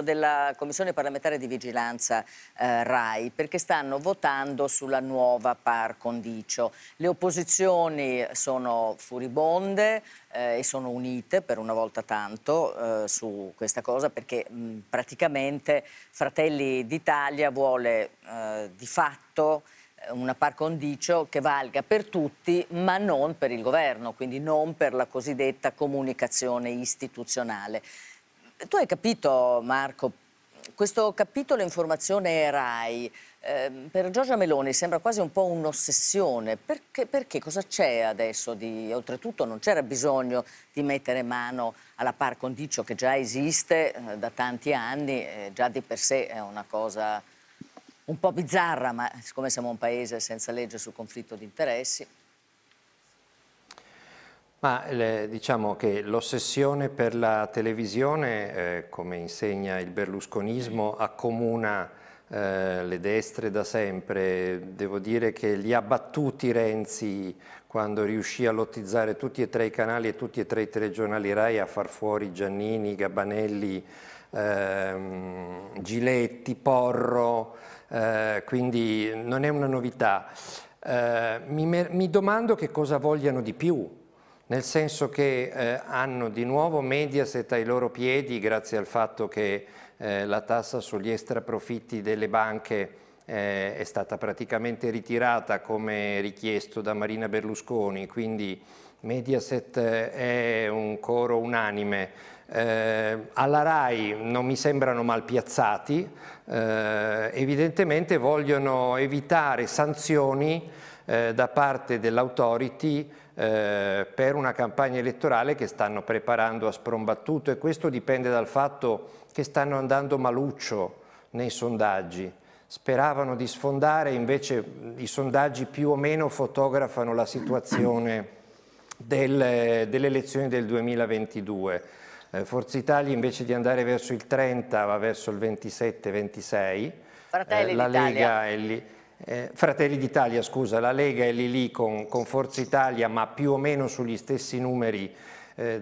della Commissione parlamentare di vigilanza eh, RAI perché stanno votando sulla nuova par condicio. Le opposizioni sono furibonde eh, e sono unite per una volta tanto eh, su questa cosa perché mh, praticamente Fratelli d'Italia vuole eh, di fatto eh, una par condicio che valga per tutti ma non per il governo, quindi non per la cosiddetta comunicazione istituzionale. Tu hai capito, Marco, questo capitolo informazione RAI, eh, per Giorgia Meloni sembra quasi un po' un'ossessione. Perché, perché? Cosa c'è adesso? Di, oltretutto non c'era bisogno di mettere mano alla par condicio che già esiste eh, da tanti anni, eh, già di per sé è una cosa un po' bizzarra, ma siccome siamo un paese senza legge sul conflitto di interessi, ma diciamo che l'ossessione per la televisione, eh, come insegna il berlusconismo, accomuna eh, le destre da sempre. Devo dire che li ha battuti Renzi quando riuscì a lottizzare tutti e tre i canali e tutti e tre i telegiornali RAI a far fuori Giannini, Gabanelli, ehm, Giletti, Porro, eh, quindi non è una novità. Eh, mi, mi domando che cosa vogliano di più nel senso che eh, hanno di nuovo Mediaset ai loro piedi grazie al fatto che eh, la tassa sugli extraprofitti delle banche eh, è stata praticamente ritirata come richiesto da Marina Berlusconi, quindi Mediaset eh, è un coro unanime. Eh, alla RAI non mi sembrano mal piazzati, eh, evidentemente vogliono evitare sanzioni eh, da parte dell'autority eh, per una campagna elettorale che stanno preparando a sprombattuto e questo dipende dal fatto che stanno andando maluccio nei sondaggi. Speravano di sfondare, invece i sondaggi più o meno fotografano la situazione del, delle elezioni del 2022. Eh, Forza Italia invece di andare verso il 30 va verso il 27-26. Fratelli eh, la Lega è lì eh, Fratelli d'Italia, scusa, la Lega è lì lì con, con, Forza Italia, ma più o meno sugli stessi numeri eh,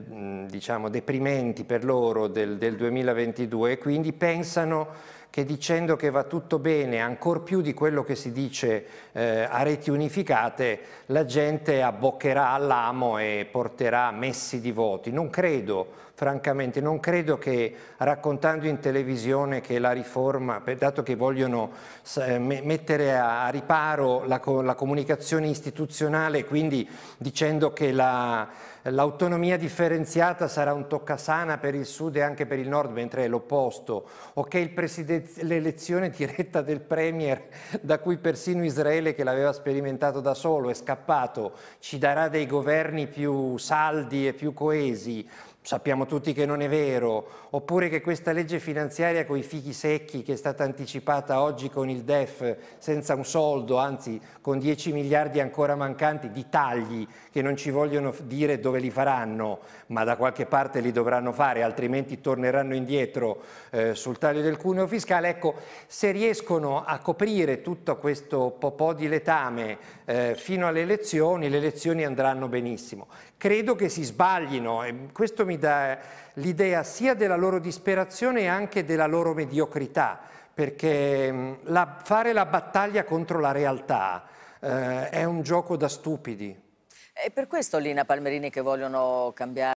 diciamo, deprimenti per loro del, del 2022 e quindi pensano che dicendo che va tutto bene, ancor più di quello che si dice eh, a reti unificate, la gente abboccherà all'amo e porterà messi di voti. Non credo, francamente, non credo che raccontando in televisione che la riforma, dato che vogliono eh, mettere a, a riparo la, la, comunicazione istituzionale, quindi dicendo che l'autonomia differenziata sarà un toccasana per il sud e anche per il nord, mentre è l'opposto, o che il Presidente l'elezione diretta del Premier, da cui persino Israele, che l'aveva sperimentato da solo, è scappato, ci darà dei governi più saldi e più coesi, sappiamo tutti che non è vero, oppure che questa legge finanziaria con i fichi secchi che è stata anticipata oggi con il DEF senza un soldo, anzi con 10 miliardi ancora mancanti di tagli che non ci vogliono dire dove li faranno, ma da qualche parte li dovranno fare, altrimenti torneranno indietro eh, sul taglio del cuneo fiscale, ecco, se riescono a coprire tutto questo popò di letame eh, fino alle elezioni, le elezioni andranno benissimo. Credo che si sbaglino e questo mi mi dà l'idea sia della loro disperazione e anche della loro mediocrità, perché mm, la, fare la battaglia contro la realtà eh, è un gioco da stupidi. È per questo Lina Palmerini che vogliono cambiare